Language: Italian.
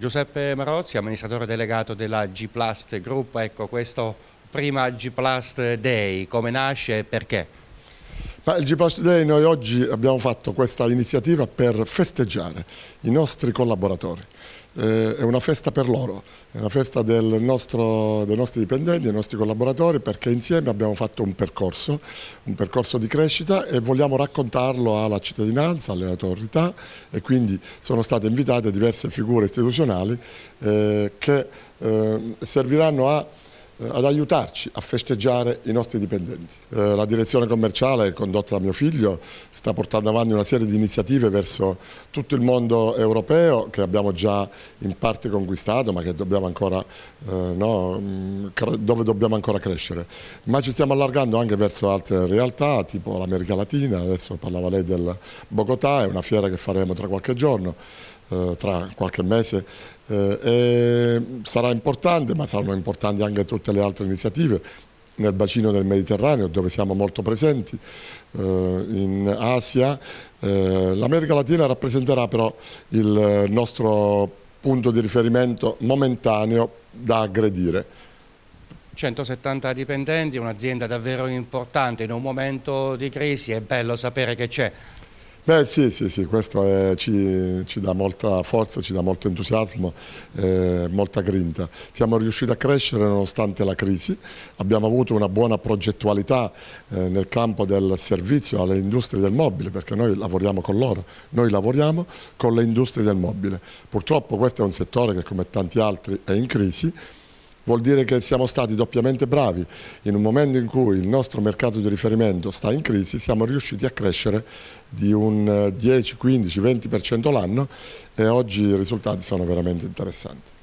Giuseppe Marozzi, amministratore delegato della G-Plast Group, ecco questo prima G-Plast Day, come nasce e perché? Ma il G Today noi oggi abbiamo fatto questa iniziativa per festeggiare i nostri collaboratori. Eh, è una festa per loro, è una festa nostro, dei nostri dipendenti, dei nostri collaboratori perché insieme abbiamo fatto un percorso, un percorso di crescita e vogliamo raccontarlo alla cittadinanza, alle autorità e quindi sono state invitate diverse figure istituzionali eh, che eh, serviranno a eh, ad aiutarci a festeggiare i nostri dipendenti. Eh, la direzione commerciale, condotta da mio figlio, sta portando avanti una serie di iniziative verso tutto il mondo europeo che abbiamo già in parte conquistato ma dobbiamo ancora, eh, no, mm, dove dobbiamo ancora crescere. Ma ci stiamo allargando anche verso altre realtà tipo l'America Latina, adesso parlava lei del Bogotà, è una fiera che faremo tra qualche giorno tra qualche mese sarà importante ma saranno importanti anche tutte tutte le altre iniziative nel bacino del Mediterraneo dove siamo molto presenti, eh, in Asia. Eh, L'America Latina rappresenterà però il nostro punto di riferimento momentaneo da aggredire. 170 dipendenti, un'azienda davvero importante in un momento di crisi, è bello sapere che c'è Beh sì, sì, sì questo è, ci, ci, dà molta forza, ci dà molto entusiasmo, eh, molta grinta. Siamo riusciti a crescere nonostante la crisi, abbiamo avuto una buona progettualità eh, nel campo del servizio alle industrie del mobile, perché noi lavoriamo con loro, noi lavoriamo con le industrie del mobile. Purtroppo questo è un settore che come tanti altri è in crisi, vuol dire che siamo stati doppiamente bravi. In un momento in cui il nostro mercato di riferimento sta in crisi, siamo riusciti a crescere di un 10, 15, 20% l'anno e oggi i risultati sono veramente interessanti.